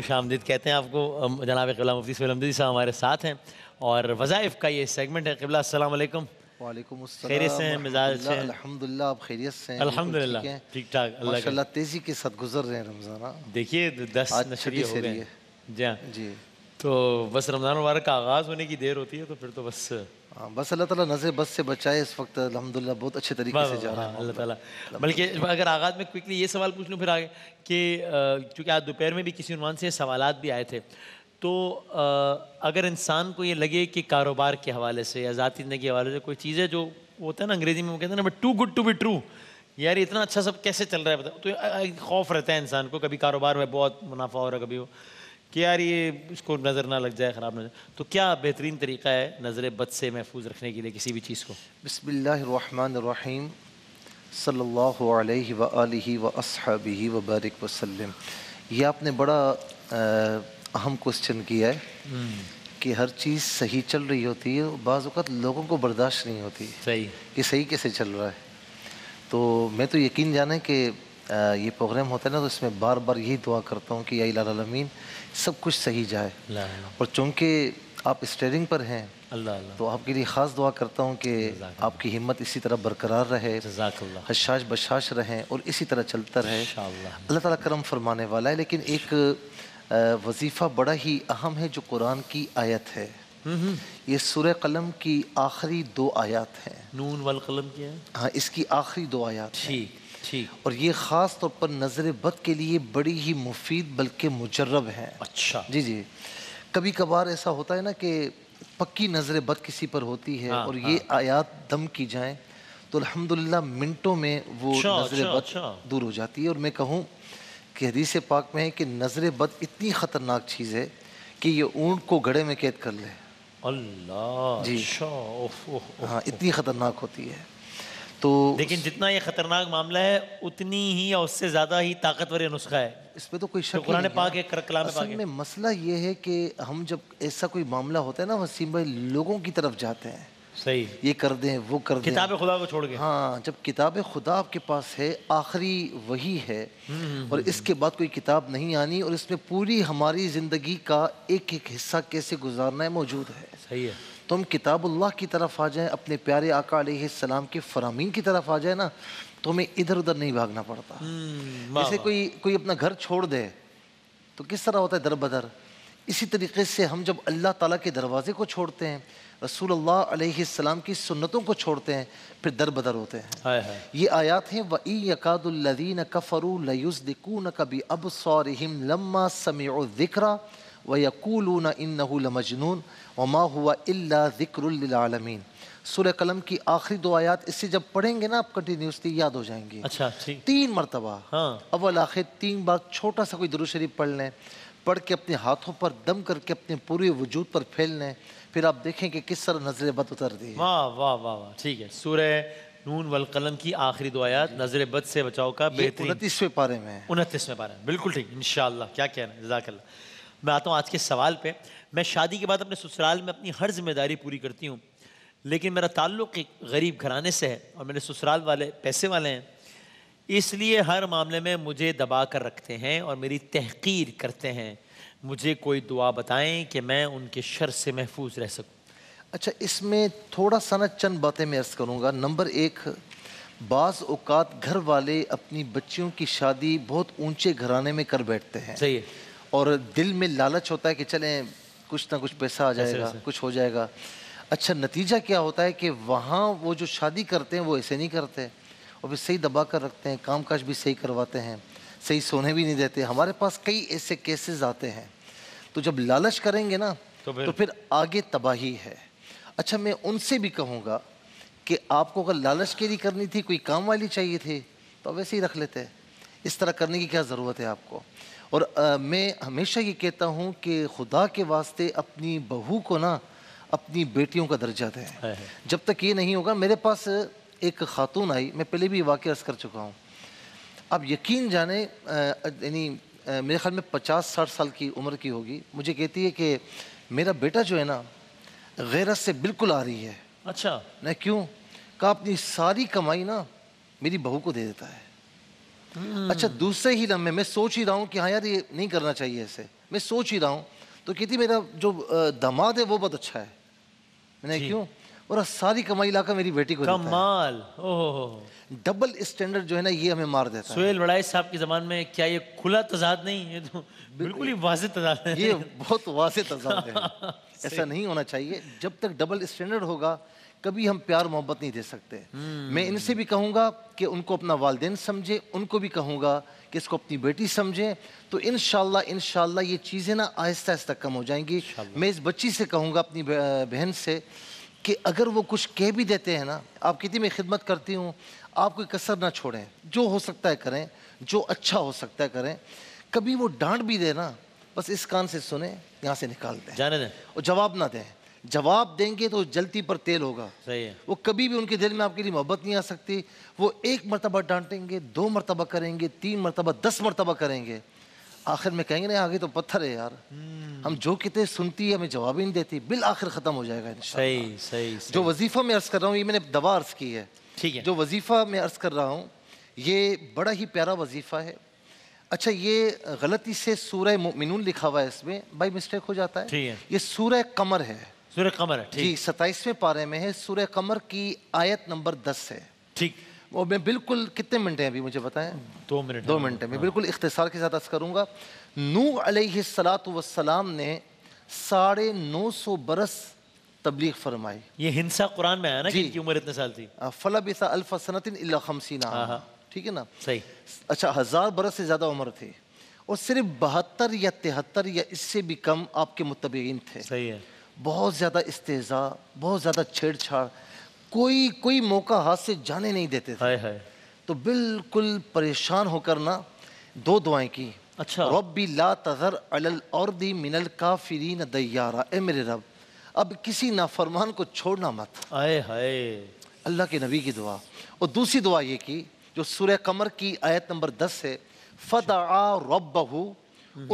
खुश आमदीद कहते हैं आपको जनाब कबला मुफ्ती सलमदी साहब हमारे साथ हैं और वज़ाइफ का ये सेगमेंट है कबला असलम खैरियत से मिजाज आप खैरियत से ठीक ठाक अल्लाह तेज़ी के साथ गुजर रहे हैं हाँ। देखिए दस नशरी हो गए जी हाँ। जी तो बस रमज़ान मुबारक का आगाज़ होने की देर होती है तो फिर तो बस हाँ, बस अल्लाह ताला नज़र बस से बचाए इस वक्त अल्हम्दुलिल्लाह बहुत अच्छे तरीके से जा रहा है अल्लाह ताला बल्कि अगर आगाज़ में क्विकली ये सवाल पूछ लूँ फिर आगे कि चूँकि आज दोपहर में भी किसी उनवान से सवाल भी आए थे तो अगर इंसान को ये लगे कि कारोबार के हवाले से या ज़ाती ज़िंदगी के हवाले से कोई चीज़ें जो होता है ना अंग्रेज़ी में वो कहते हैं ना too good to be true यार इतना अच्छा सब कैसे चल रहा है बता तो खौफ रहता है इंसान को कभी कारोबार में बहुत मुनाफा हो रहा है कभी वो कि यार ये इसको नज़र ना लग जाए ख़राब नज़र तो क्या बेहतरीन तरीका है नज़र बद से महफूज रखने के लिए किसी भी चीज़ को बसमीम सल्ला वसहबी वबारक वसलम यह आपने बड़ा अहम क्वेश्चन किया है हम्म। कि हर चीज़ सही चल रही होती है बाज़त लोगों को बर्दाश्त नहीं होती सही कि सही कैसे चल रहा है तो मैं तो यकीन जाना कि ये प्रोग्राम होता है ना तो इसमें बार बार यही दुआ करता हूँ कि लालमीन सब कुछ सही जाए और चूँकि आप स्टेयरिंग पर हैं अल्लाह तो आपके लिए ख़ास दुआ करता हूँ कि आपकी हिम्मत इसी तरह बरकरार रहे हशाश बशाश रहें और इसी तरह चलता रहे अल्लाह ताला करम फरमाने वाला है लेकिन एक वजीफ़ा बड़ा ही अहम है जो कुरान की आयत है हम्म, हम्म। ये सुर कलम की आखिरी दो आयत हैं नून वाल कलम की है हाँ इसकी आखिरी दो आयत ठीक और ये ख़ास तौर पर नज़र बद के लिए बड़ी ही मुफीद बल्कि मुजरब है अच्छा जी जी कभी कभार ऐसा होता है ना कि पक्की नज़र बद किसी पर होती है हाँ, और हाँ। ये हाँ। आयात दम की जाए तो अलहमदिल्ला मिनटों में वो अच्छा, नज़र अच्छा, बद अच्छा। दूर हो जाती है और मैं कहूँ कि हदीस पाक में है कि नज़र बद इतनी ख़तरनाक चीज़ है कि ये ऊँट को गड़े में कैद कर ले अल्लाह जी ओफ, ओफ, ओफ, हाँ इतनी ख़तरनाक होती है तो लेकिन जितना ये खतरनाक मामला है उतनी ही या उससे ज्यादा ही ताकतवर नुस्खा है इस पे तो कोई शक तो पाक में मसला ये है कि हम जब ऐसा कोई मामला होता है ना वसीम भाई लोगों की तरफ जाते हैं सही ये कर दें वो कर दें किताब खुदा को छोड़ के हाँ जब किताब खुदा आपके पास है आखिरी वही है हम्म, हम्म, और हम्म, इसके बाद कोई किताब नहीं आनी और इसमें पूरी हमारी ज़िंदगी का एक एक हिस्सा कैसे गुजारना है मौजूद है सही है तो हम किताबुल्लाह की तरफ आ जाएं अपने प्यारे आका सलाम के फरामीन की तरफ आ जाए ना तो हमें इधर उधर नहीं भागना पड़ता हम्म, जैसे कोई कोई अपना घर छोड़ दे तो किस तरह होता है दर बदर इसी तरीके से हम जब अल्लाह ताला के दरवाजे को छोड़ते हैं रसूल सलाम की सुन्नतों को छोड़ते हैं फिर दर बदर होते हैं ये आयात हैं वई यकादुल्लदीन कफ़रू लयुसदिकून कभी अब सौरहिम लम्मा समे दिक्रा वक़ूलून इन मजनून वमा हुआ अल्ला ज़िक्रमिन सुर कलम की आखिरी दो आयात इससे जब पढ़ेंगे ना आप कंटिन्यूसली तो याद हो जाएंगे अच्छा ठीक तीन मरतबा हाँ। अव्वल आखिर तीन बार छोटा सा कोई दुरू शरीफ पढ़ लें पढ़ के अपने हाथों पर दम करके अपने पूरे वजूद पर फैल लें फिर आप देखें कि किस तरह नजर बद उतर दी वाह वाह वाह वाह ठीक है सूर्य नून वल कलम की आखिरी दो दुआयात नजर बद से बचाव का बेहतरीन उनतीसवें पारे में उनतीसवें पारे में बिल्कुल ठीक इन क्या कहना जजाकल्ला मैं आता हूँ आज के सवाल पे मैं शादी के बाद अपने ससुराल में अपनी हर जिम्मेदारी पूरी करती हूँ लेकिन मेरा ताल्लुक एक गरीब घराने से है और मेरे ससुराल वाले पैसे वाले हैं इसलिए हर मामले में मुझे दबा कर रखते हैं और मेरी तहकीर करते हैं मुझे कोई दुआ बताएं कि मैं उनके शर से महफूज रह सकूं अच्छा इसमें थोड़ा सा ना चंद बातें मैं अर्ज़ करूँगा नंबर एक बाज़ घर वाले अपनी बच्चियों की शादी बहुत ऊंचे घराने में कर बैठते हैं सही है और दिल में लालच होता है कि चलें कुछ ना कुछ पैसा आ जाएगा ऐसे, ऐसे। कुछ हो जाएगा अच्छा नतीजा क्या होता है कि वहाँ वो जो शादी करते हैं वो ऐसे नहीं करते और फिर सही दबा कर रखते हैं काम काज भी सही करवाते हैं सही सोने भी नहीं देते हमारे पास कई ऐसे केसेस आते हैं तो जब लालच करेंगे ना तो फिर, तो फिर आगे तबाही है अच्छा मैं उनसे भी कहूँगा कि आपको अगर लालच के लिए करनी थी कोई काम वाली चाहिए थी तो वैसे ही रख लेते इस तरह करने की क्या ज़रूरत है आपको और आ, मैं हमेशा ये कहता हूँ कि खुदा के वास्ते अपनी बहू को ना अपनी बेटियों का दर्जा दें जब तक ये नहीं होगा मेरे पास एक खातून आई मैं पहले भी वाक़ अर्ज़ कर चुका हूँ अब यकीन जाने यानी मेरे ख्याल में पचास साठ साल की उम्र की होगी मुझे कहती है कि मेरा बेटा जो है ना गैरत से बिल्कुल आ रही है अच्छा न क्यों का अपनी सारी कमाई ना मेरी बहू को दे देता है Hmm. अच्छा दूसरे ही लम्हे मैं सोच ही रहा हूँ कि हाँ यार ये नहीं करना चाहिए ऐसे मैं सोच ही रहा हूँ तो कहती मेरा जो दमाद है वो बहुत अच्छा है मैंने क्यों और सारी कमाई लाकर मेरी बेटी को कमाल ओहो डबल स्टैंडर्ड जो है ना ये हमें मार देता सुहेल वड़ाई साहब के जमान में क्या ये खुला तजाद नहीं है तो बिल्कुल ही वाज तजाद है ये बहुत वाज तजाद है ऐसा नहीं होना चाहिए जब तक डबल स्टैंडर्ड होगा कभी हम प्यार मोहब्बत नहीं दे सकते hmm. मैं इनसे भी कहूँगा कि उनको अपना वालदेन समझे उनको भी कहूँगा कि इसको अपनी बेटी समझे तो इन शाह ये चीज़ें ना आहिस्ता आहिस्ता कम हो जाएंगी मैं इस बच्ची से कहूँगा अपनी बहन से कि अगर वो कुछ कह भी देते हैं ना आप कितनी मैं खिदमत करती हूँ आप कोई कसर ना छोड़ें जो हो सकता है करें जो अच्छा हो सकता है करें कभी वो डांट भी दे ना बस इस कान से सुने यहाँ से निकाल दें जाने दें और जवाब ना दें जवाब देंगे तो जलती पर तेल होगा सही है वो कभी भी उनके दिल में आपके लिए मोहब्बत नहीं आ सकती वो एक मरतबा डांटेंगे दो मरतबा करेंगे तीन मरतबा दस मरतबा करेंगे आखिर में कहेंगे नहीं आगे तो पत्थर है यार हम्म। हम जो कितने सुनती है हमें जवाब ही नहीं देती बिल आखिर ख़त्म हो जाएगा सही, सही सही जो वजीफ़ा मैं अर्ज़ कर रहा हूँ ये मैंने दवा अर्ज़ की है ठीक है जो वजीफ़ा मैं अर्ज़ कर रहा हूँ ये बड़ा ही प्यारा वजीफ़ा है अच्छा ये गलती से सूर्य मिनून लिखा हुआ है इसमें बाई मिस्टेक हो जाता है ये सूर्य कमर है सूर्य कमर है ठीक जी सताइसवें पारे में है सूर्य कमर की आयत नंबर दस है ठीक वो मैं बिल्कुल कितने मिनट हैं अभी मुझे बताएं दो मिनट दो मिनट है मैं हाँ। बिल्कुल इख्तसार के साथ अस करूँगा नू सलात वसलाम ने साढ़े नौ सौ बरस तबलीग फरमाई ये हिंसा कुरान में आया ना कि उम्र इतने साल थी फलब अल्फ सनतिन इल्ला खमसीना हाँ, हाँ। ठीक है ना सही अच्छा हज़ार बरस से ज़्यादा उम्र थी और सिर्फ बहत्तर या तिहत्तर या इससे भी कम आपके मुतबीन थे सही है बहुत ज़्यादा इस्तेजा बहुत ज़्यादा छेड़छाड़ कोई कोई मौका हाथ से जाने नहीं देते थे है तो बिल्कुल परेशान होकर ना दो दुआएं की अच्छा रब्बी ला तजर अल और दी मिनल काफिरीन दयारा ए मेरे रब अब किसी नाफरमान को छोड़ना मत आए हाय अल्लाह के नबी की दुआ और दूसरी दुआ ये की जो सूर्य कमर की आयत नंबर दस है फत आ रब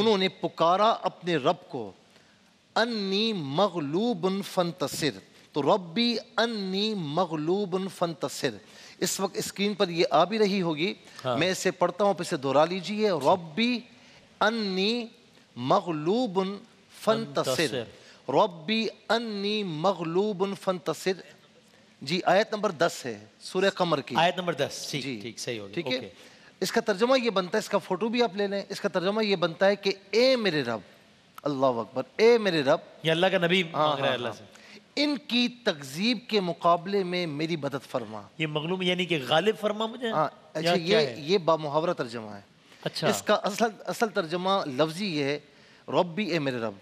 उन्होंने पुकारा अपने रब को अन्नी मगलूब फन तसर तो रब्बी अन्नी मगलूबन फन तसर इस वक्त स्क्रीन पर ये आ भी रही होगी हाँ। मैं इसे पढ़ता हूँ इसे दोहरा लीजिए रब्बी अन्नी मगलूब फन तसर रब्बी अन्नी मगलूब फन तसर जी आयत नंबर दस है सूर्य कमर की आयत नंबर दस ठीक ठीक सही हो ठीक है इसका तर्जमा ये बनता है इसका फोटो भी आप ले लें इसका तर्जमा ये बनता है कि ए मेरे रब अल्लाह अकबर ए मेरे रब ये अल्लाह का नबी हाँ, मांग रहा है हाँ, अल्लाह हाँ। से इनकी तकजीब के मुकाबले में मेरी मदद फरमा ये मगलूम यानी कि गालिब फरमा मुझे हाँ अच्छा ये ये बामुहावरा तर्जमा है अच्छा इसका असल असल तर्जमा लफ्जी ये है रबी ए मेरे रब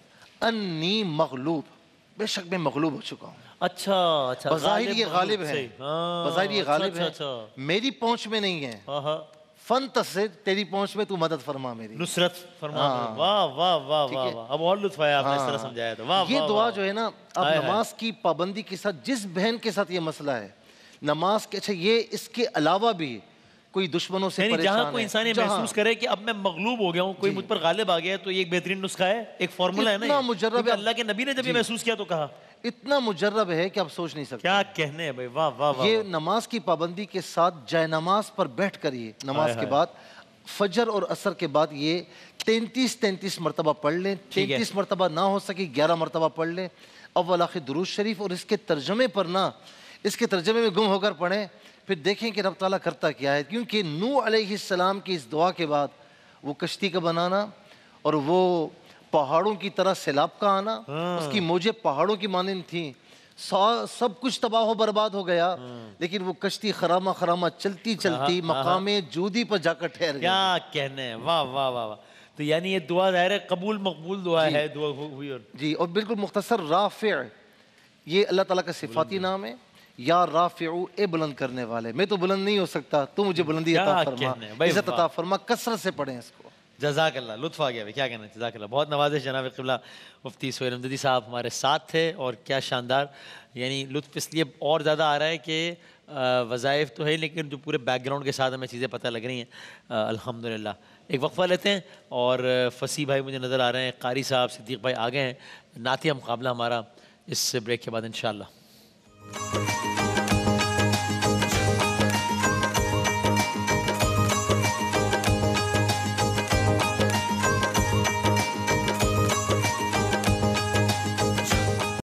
अन्नी मगलूब बेशक मैं मगलूब हो चुका हूँ अच्छा अच्छा बज़ाहिर ये गालिब है हाँ, बज़ाहिर ये अच्छा, गालिब अच्छा, है अच्छा। मेरी पहुँच में नहीं है फन से तेरी पहुंच में तू मदद फरमा मेरी नुसरत फरमा हाँ। वाह वाह वाह वाह अब और लुत्फ आया आपने इस तरह हाँ। समझाया तो। वाह ये दुआ जो है ना अब नमाज की पाबंदी के साथ जिस बहन के साथ ये मसला है नमाज के अच्छा ये इसके अलावा भी कोई दुश्मनों से यानी जहां कोई इंसान ये महसूस करे कि अब मैं मगलूब हो गया हूँ कोई मुझ पर गालिब आ गया तो ये एक बेहतरीन नुस्खा है एक फॉर्मूला है ना मुजरब अल्लाह के नबी ने जब ये महसूस किया तो कहा इतना मुजरब है कि आप सोच नहीं सकते क्या कहने भाई वाह वाह वाह ये वा, नमाज की पाबंदी के साथ जय नमाज पर बैठ कर ये नमाज के बाद फजर और असर के बाद ये तैंतीस तैंतीस मरतबा पढ़ लें तैंतीस मरतबा ना हो सके ग्यारह मरतबा पढ़ लें अव्वल आखिर दुरुज शरीफ और इसके तर्जमे पर ना इसके तर्जमे में गुम होकर पढ़ें फिर देखें कि रब ताला करता क्या है क्योंकि नू आसम की इस दुआ के बाद वो कश्ती का बनाना और वो पहाड़ों की तरह सैलाब का आना हाँ। उसकी मोजे पहाड़ों की मानंद थी सब कुछ तबाह बर्बाद हो गया हाँ। लेकिन वो कश्ती खरामा खरामा चलती हाँ, चलती मकाम जूदी पर जाकर ठहर क्या कहने वाह वाह वाह वा। तो यानी ये दुआ जाहिर है कबूल मकबूल दुआ है दुआ हुई और जी और बिल्कुल मुख्तसर राफ़ ये अल्लाह तला का सिफाती हम्म। नाम है या राफिउ ए बुलंद करने वाले मैं तो बुलंद नहीं हो सकता तू मुझे बुलंदी अता फरमा इज्जत अता फरमा कसरत से पढ़े इसको जजाकल्ला लुत्फ आ गया क्या कहना जजाकल्ला बहुत नवाजिश जनाब किबला मुफ्ती सोहेल साहब हमारे साथ थे और क्या शानदार यानी लुत्फ इसलिए और ज़्यादा आ रहा है कि वज़ाइफ तो है लेकिन जो पूरे बैकग्राउंड के साथ हमें चीज़ें पता लग रही हैं अल्हम्दुलिल्लाह एक वक्फ़ा लेते हैं और फसी भाई मुझे नज़र आ रहे हैं कारी साहब सिद्दीक भाई आ गए हैं नातिया मुकाबला हमारा इस ब्रेक के बाद इन